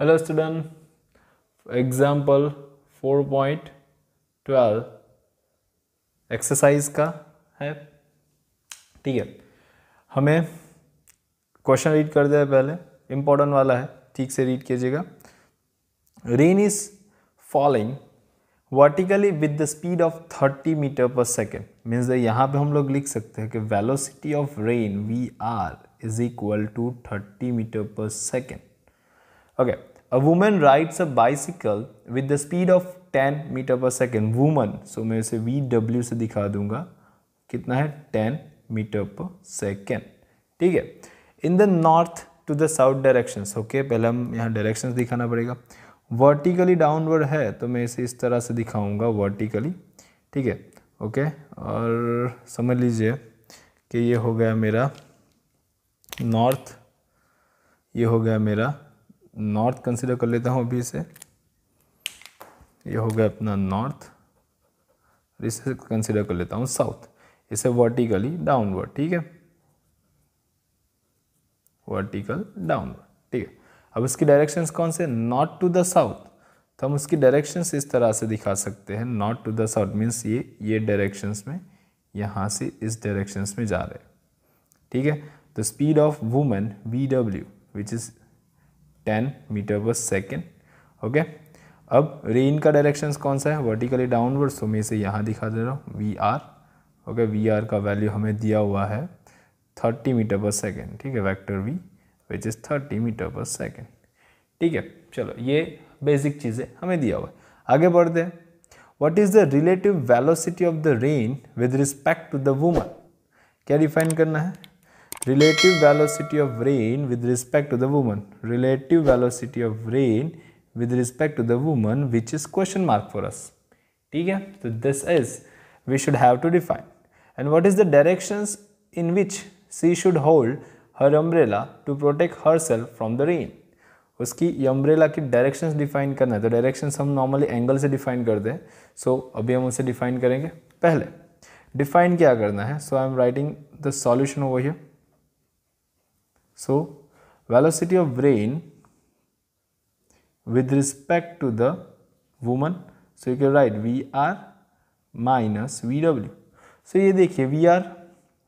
hello student example 4.12 exercise का है ठीक है हमें क्वेश्चन रीड कर दिया पहले इम्पोर्टेंट वाला है ठीक से रीड कीजिएगा rain is falling vertically with the speed of 30 metre per second means यहाँ पे हम लोग लिख सकते हैं कि velocity of rain V R is equal to 30 metre per second okay a woman rides a bicycle with the speed of ten metre per second Woman, so मैं इसे डब्ल्यू से दिखा दूंगा कितना है टेन मीटर पर सेकेंड ठीक है in the north to the south direction okay पहले हम यहाँ डायरेक्शन दिखाना पड़ेगा वर्टिकली डाउनवर्ड है तो मैं इसे इस तरह से दिखाऊंगा वर्टिकली ठीक है ओके और समझ लीजिए कि ये हो गया मेरा नॉर्थ ये हो गया मेरा नॉर्थ कंसिडर कर लेता हूँ अभी इसे ये हो गया अपना नॉर्थ इसे कंसिडर कर लेता हूँ साउथ इसे वर्टिकली डाउनवर्ड ठीक है वर्टिकल डाउनवर्ड ठीक है अब इसकी डायरेक्शंस कौन से नॉर्थ टू द साउथ तो हम उसकी डायरेक्शंस इस तरह से दिखा सकते हैं north to the south means ये ये डायरेक्शंस में यहाँ से इस डायरेक्शंस में जा रहे हैं ठीक है the speed of women V W which is 10 metre per second okay अब रेन का डायरेक्शन कौन सा है वर्टिकली डाउनवर्ड सो मैं इसे यहाँ दिखा दे रहा हूँ V R okay V R का वैल्यू हमें दिया हुआ है 30 मीटर पर सेकेंड ठीक है vector V which is 30 metre per second ठीक है चलो ये बेसिक चीज़ें हमें दिया हुआ है आगे बढ़ते हैं what is the relative velocity of the rain with respect to the woman क्या डिफाइन करना है relative velocity of rain with respect to the woman relative velocity of rain with respect to the woman which is question mark for us okay so this is we should have to define and what is the directions in which she should hold her umbrella to protect herself from the rain uski umbrella ki directions define karna the directions hum normally angle se define karte hain so abhi hum use define karenge pehle define kya karna hai so i am writing the solution over here So, velocity of brain with respect to the woman. So, you can write Vr minus V W so ये देखिए we R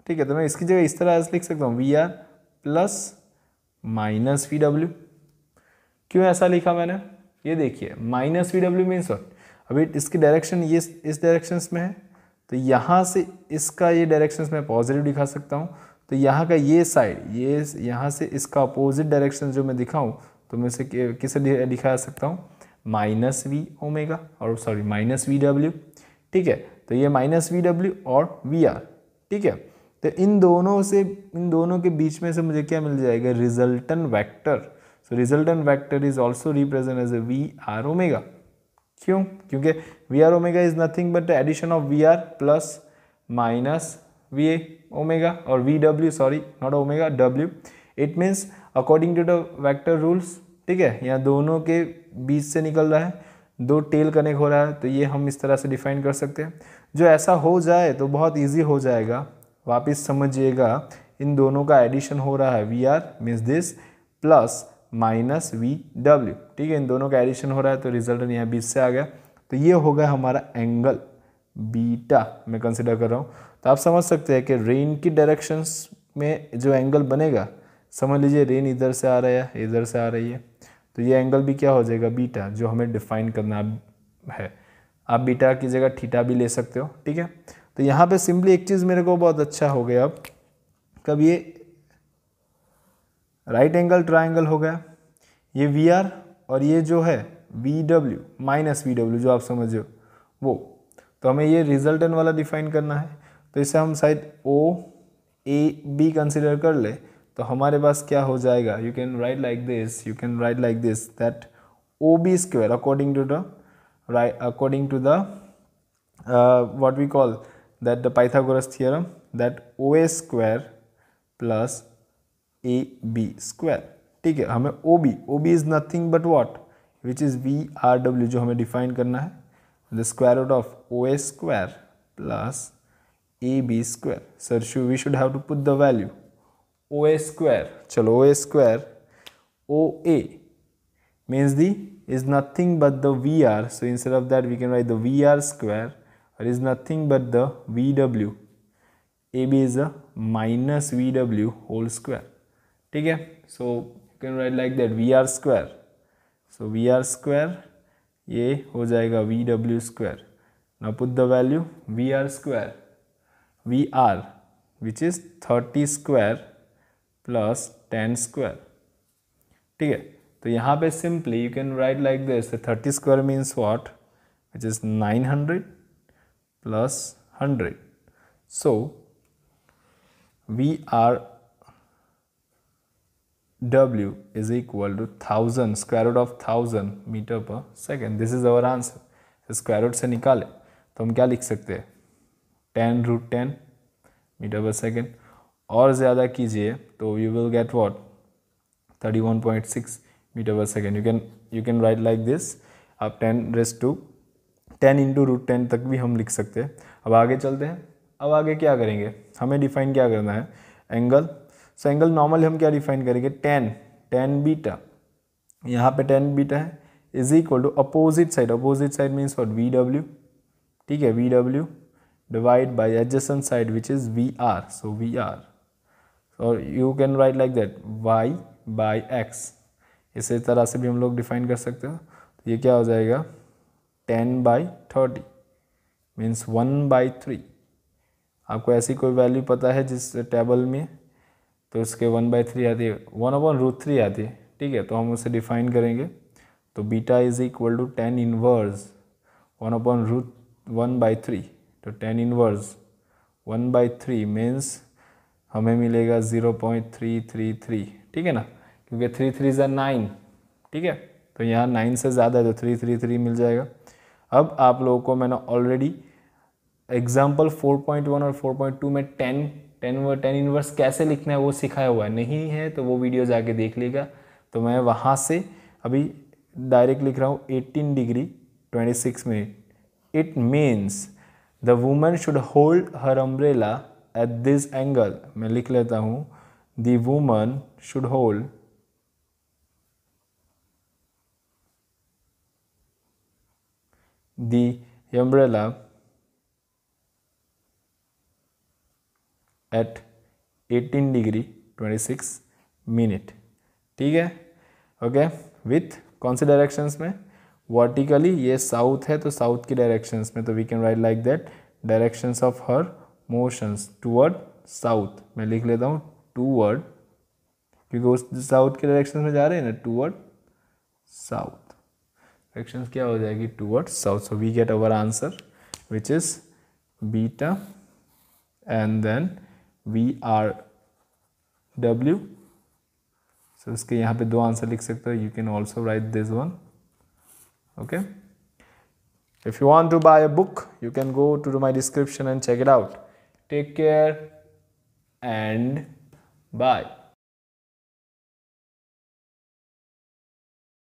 ठीक है तो मैं इसकी जगह इस तरह लिख सकता हूँ V R plus minus V W क्यों ऐसा लिखा मैंने ये देखिए minus V W means what अभी इसकी डायरेक्शन ये इस डायरेक्शंस में है तो यहाँ से इसका ये डायरेक्शंस में पॉजिटिव दिखा सकता हूँ तो यहाँ का ये साइड ये यहाँ से इसका अपोजिट डायरेक्शन जो मैं दिखाऊँ तो मैं उसे किसे दिखा सकता हूँ माइनस वी ओमेगा और सॉरी माइनस वी डब्ल्यू ठीक है तो ये माइनस वी डब्ल्यू और वी आर ठीक है तो इन दोनों से इन दोनों के बीच में से मुझे क्या मिल जाएगा resultant vector so resultant vector is also represent as a V R omega क्यों क्योंकि V R omega is nothing but addition of V R plus minus va omega or vw sorry not omega w it means according to the vector rules ठीक है यहाँ दोनों के बीच से निकल रहा है दो टेल कनेक्ट हो रहा है तो ये हम इस तरह से डिफाइन कर सकते हैं जो ऐसा हो जाए तो बहुत इजी हो जाएगा वापस समझिएगा इन दोनों का एडिशन हो रहा है V R means this plus minus V W ठीक है इन दोनों का एडिशन हो रहा है तो रिजल्ट यहाँ बीच से आ गया तो ये होगा हमारा एंगल बीटा मैं कंसिडर कर रहा हूँ तो आप समझ सकते हैं कि रेन की डायरेक्शंस में जो एंगल बनेगा समझ लीजिए रेन इधर से आ रहा है इधर से आ रही है तो ये एंगल भी क्या हो जाएगा बीटा जो हमें डिफाइन करना है आप बीटा की जगह थीटा भी ले सकते हो ठीक है तो यहाँ पे सिंपली एक चीज़ मेरे को बहुत अच्छा हो गया अब कब ये राइट एंगल ट्राइंगल हो गया ये वी आर और ये जो है V W minus V W जो आप हो वो तो हमें ये रिजल्टन वाला डिफाइन करना है तो इसे हम side O A B consider कर ले तो हमारे पास क्या हो जाएगा you can write like this you can write like this that O B square according to the right according to the what we call that the Pythagoras theorem that O A square plus A B square ठीक है हमें O B O B is nothing but what which is V R W जो हमें define करना है the square root of O A square plus A B square sir should we should have to put the value O A square चलो O A square O A means the is nothing but the V R so in instead of that we can write the V R square और is nothing but the V W A B is a minus V W whole square ठीक है so you can write like that V R square so V R square ये हो जाएगा V W square ना put the value V R square V R which is thirty square plus ten square ठीक है तो यहाँ पे simply you can write like this thirty square means what which is nine hundred plus hundred so V R W is equal to thousand square root of thousand metre per second this is our answer square root से निकाले तो हम क्या लिख सकते हैं ten root ten metre per second और ज़्यादा कीजिए तो you will get what thirty one point six meter per second you can you can write like this आप ten raise to ten into root ten तक भी हम लिख सकते हैं अब आगे चलते हैं अब आगे क्या करेंगे हमें डिफाइन क्या करना है एंगल सो एंगल नॉर्मल हम क्या डिफाइन करेंगे टेन टेन बीटा यहाँ पे टेन बीटा है is equal to opposite side opposite side means what V W ठीक है V W divide by adjacent side which is VR. So VR. Or you can write like that y by x. इसे तरह से भी हम लोग define कर सकते हो तो ये क्या हो जाएगा ten by thirty means one by three आपको ऐसी कोई वैल्यू पता है जिस टेबल में तो उसके वन बाई थ्री आती है वन अपॉन रूट थ्री आती है ठीक है तो हम उसे डिफाइन करेंगे तो beta is equal to tan inverse one upon root one by three तो tan inverse one by three means हमें मिलेगा zero point three three three ठीक है ना क्योंकि थ्री थ्री ज़ा नाइन ठीक है तो यहाँ नाइन से ज़्यादा है तो थ्री थ्री थ्री मिल जाएगा अब आप लोगों को मैंने already example four point one और फोर पॉइंट टू में टेन व टेन इनवर्स कैसे लिखना है वो सिखाया हुआ है नहीं है तो वो वीडियो जाके देख लेगा तो मैं वहाँ से अभी डायरेक्ट लिख रहा हूँ eighteen degree twenty six minute it means the women should hold her umbrella at this angle मैं लिख लेता हूँ the woman should hold the umbrella at 18 degree 26 minute ठीक है ओके विथ कौन से डायरेक्शंस में वर्टिकली ये साउथ है तो साउथ की डायरेक्शंस में तो we can write like that directions of her motions toward south मैं लिख लेता हूँ टूवर्ड क्योंकि उस साउथ के डायरेक्शन में जा रहे हैं ना टूवर्ड साउथ डायरेक्शन क्या हो जाएगी toward south so we get our answer which is beta and then V R W so इसके यहाँ पे दो आंसर लिख सकते हो you can also write this one okay if you want to buy a book you can go to my description and check it out take care and bye